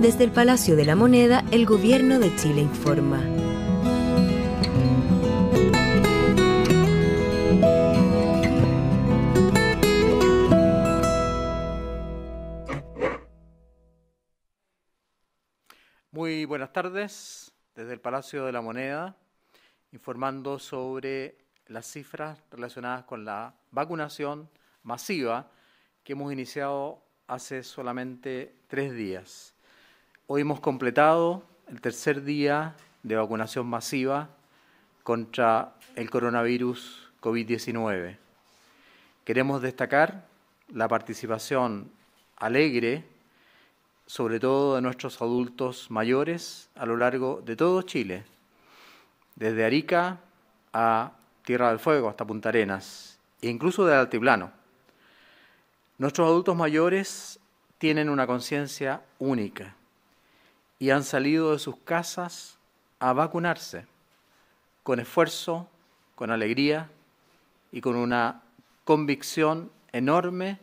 Desde el Palacio de la Moneda, el Gobierno de Chile informa. Muy buenas tardes desde el Palacio de la Moneda, informando sobre las cifras relacionadas con la vacunación masiva que hemos iniciado hace solamente tres días. Hoy hemos completado el tercer día de vacunación masiva contra el coronavirus COVID-19. Queremos destacar la participación alegre, sobre todo de nuestros adultos mayores a lo largo de todo Chile, desde Arica a Tierra del Fuego hasta Punta Arenas e incluso del Altiplano. Nuestros adultos mayores tienen una conciencia única y han salido de sus casas a vacunarse con esfuerzo, con alegría y con una convicción enorme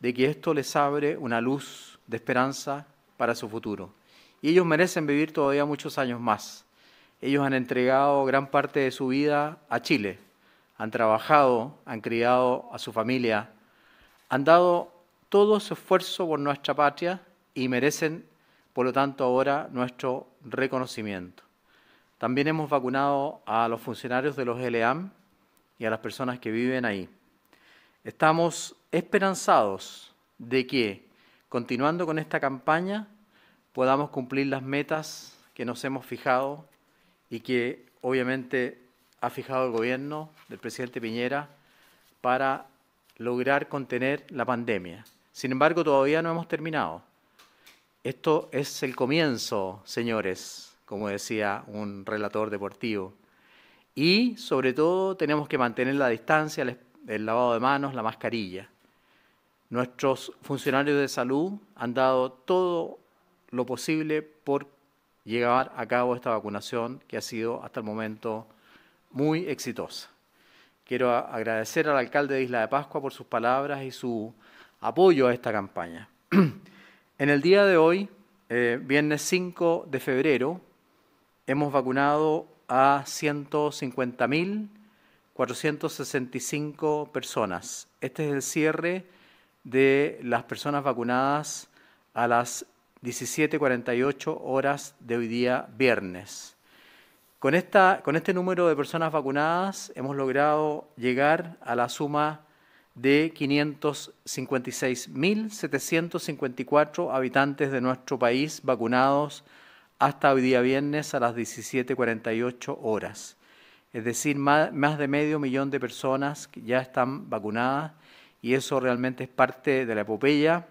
de que esto les abre una luz de esperanza para su futuro. Y ellos merecen vivir todavía muchos años más. Ellos han entregado gran parte de su vida a Chile, han trabajado, han criado a su familia, han dado todo su esfuerzo por nuestra patria y merecen por lo tanto, ahora nuestro reconocimiento. También hemos vacunado a los funcionarios de los LEAM y a las personas que viven ahí. Estamos esperanzados de que, continuando con esta campaña, podamos cumplir las metas que nos hemos fijado y que obviamente ha fijado el gobierno del presidente Piñera para lograr contener la pandemia. Sin embargo, todavía no hemos terminado. Esto es el comienzo, señores, como decía un relator deportivo. Y sobre todo tenemos que mantener la distancia, el lavado de manos, la mascarilla. Nuestros funcionarios de salud han dado todo lo posible por llevar a cabo esta vacunación que ha sido hasta el momento muy exitosa. Quiero agradecer al alcalde de Isla de Pascua por sus palabras y su apoyo a esta campaña. En el día de hoy, eh, viernes 5 de febrero, hemos vacunado a 150.465 personas. Este es el cierre de las personas vacunadas a las 17.48 horas de hoy día viernes. Con, esta, con este número de personas vacunadas hemos logrado llegar a la suma de 556.754 habitantes de nuestro país vacunados hasta hoy día viernes a las 17.48 horas. Es decir, más de medio millón de personas ya están vacunadas y eso realmente es parte de la epopeya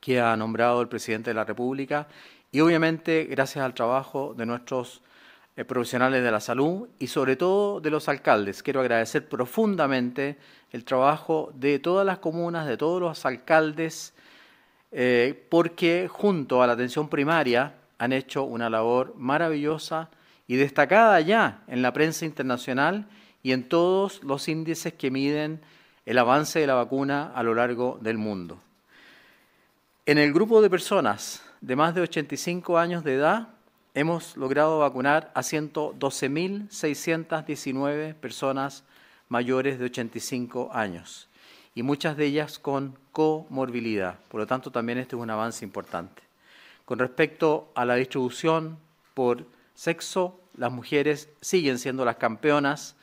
que ha nombrado el presidente de la República y obviamente gracias al trabajo de nuestros eh, profesionales de la salud y sobre todo de los alcaldes. Quiero agradecer profundamente el trabajo de todas las comunas, de todos los alcaldes, eh, porque junto a la atención primaria han hecho una labor maravillosa y destacada ya en la prensa internacional y en todos los índices que miden el avance de la vacuna a lo largo del mundo. En el grupo de personas de más de 85 años de edad, hemos logrado vacunar a 112.619 personas mayores de 85 años y muchas de ellas con comorbilidad. Por lo tanto, también este es un avance importante. Con respecto a la distribución por sexo, las mujeres siguen siendo las campeonas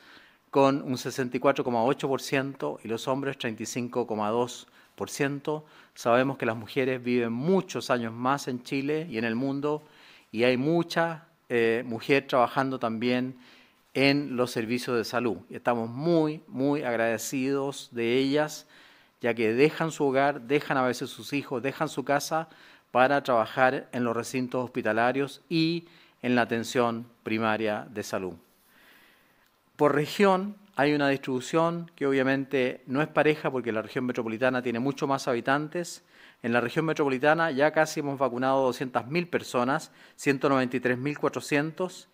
con un 64,8% y los hombres 35,2%. Sabemos que las mujeres viven muchos años más en Chile y en el mundo y hay mucha eh, mujer trabajando también en los servicios de salud. Estamos muy, muy agradecidos de ellas, ya que dejan su hogar, dejan a veces sus hijos, dejan su casa para trabajar en los recintos hospitalarios y en la atención primaria de salud. Por región, hay una distribución que obviamente no es pareja porque la región metropolitana tiene mucho más habitantes. En la región metropolitana ya casi hemos vacunado 200.000 personas, 193.400.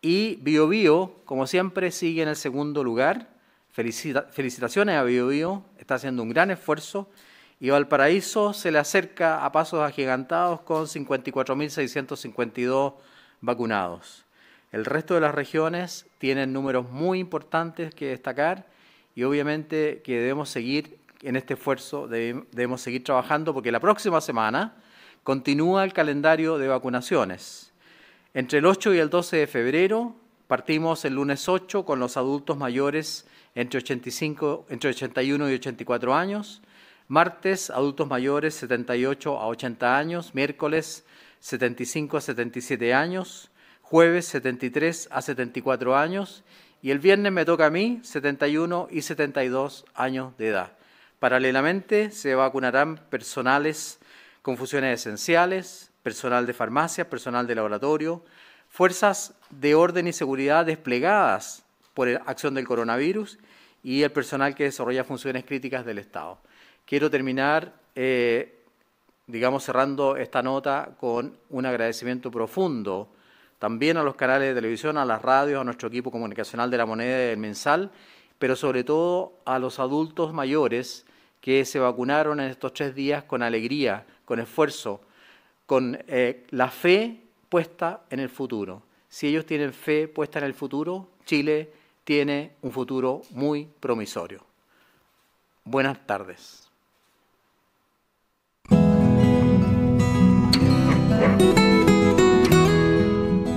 Y BioBio, como siempre, sigue en el segundo lugar. felicitaciones a BioBio, está haciendo un gran esfuerzo. Y Valparaíso se le acerca a pasos agigantados con 54.652 vacunados. El resto de las regiones tienen números muy importantes que destacar y obviamente que debemos seguir en este esfuerzo, debemos seguir trabajando porque la próxima semana continúa el calendario de vacunaciones. Entre el 8 y el 12 de febrero partimos el lunes 8 con los adultos mayores entre, 85, entre 81 y 84 años. Martes, adultos mayores 78 a 80 años. Miércoles, 75 a 77 años jueves 73 a 74 años y el viernes me toca a mí 71 y 72 años de edad. Paralelamente se vacunarán personales con funciones esenciales, personal de farmacia, personal de laboratorio, fuerzas de orden y seguridad desplegadas por la acción del coronavirus y el personal que desarrolla funciones críticas del Estado. Quiero terminar, eh, digamos, cerrando esta nota con un agradecimiento profundo también a los canales de televisión, a las radios, a nuestro equipo comunicacional de la moneda del mensal, pero sobre todo a los adultos mayores que se vacunaron en estos tres días con alegría, con esfuerzo, con eh, la fe puesta en el futuro. Si ellos tienen fe puesta en el futuro, Chile tiene un futuro muy promisorio. Buenas tardes.